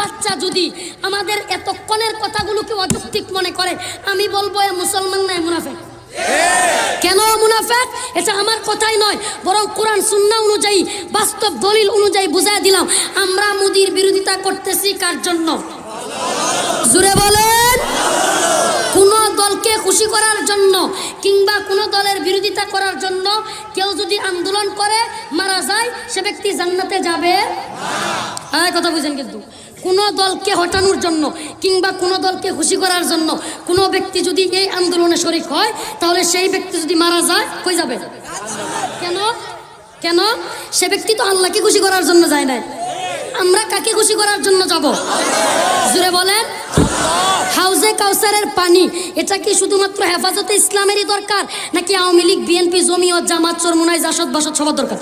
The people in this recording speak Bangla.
বাচ্চা যদি আমাদের এতক্ষণের কথাগুলোকে অযৌক্তিক মনে করে আমি বলবো এ মুসলমান না মুনাফেক কেন মুনাফেক এটা আমার কথাই নয় বরং কোরআন সুন্না অনুযায়ী বাস্তব দলিল অনুযায়ী বুঝাই দিলাম আমরা মুদির বিরোধিতা করতেছি কার জন্য জুড়ে বলেন কোন দলকে খুশি করার জন্য কিংবা কোনো দলের বিরোধিতা করার জন্য কেউ যদি আন্দোলন করে মারা যায় সে ব্যক্তি জান্নাতে যাবে হ্যাঁ কথা বুঝেন কিন্তু কোনো দলকে হটানোর জন্য কিংবা কোনো দলকে খুশি করার জন্য কোনো ব্যক্তি যদি এই আন্দোলনে শরিক হয় তাহলে সেই ব্যক্তি যদি মারা যায় হয়ে যাবে কেন কেন সে ব্যক্তি তো আল্লাহকে খুশি করার জন্য যায় নাই আমরা কাকে খুশি করার জন্য যাব জুড়ে বলেন হাউজে কাউসারের পানি এটা কি শুধুমাত্র হেফাজতে ইসলামেরই দরকার নাকি আওয়ামী লীগ বিএনপি জমিয়ত জামাত চরমুনায় জাসদ বাসদ সবার দরকার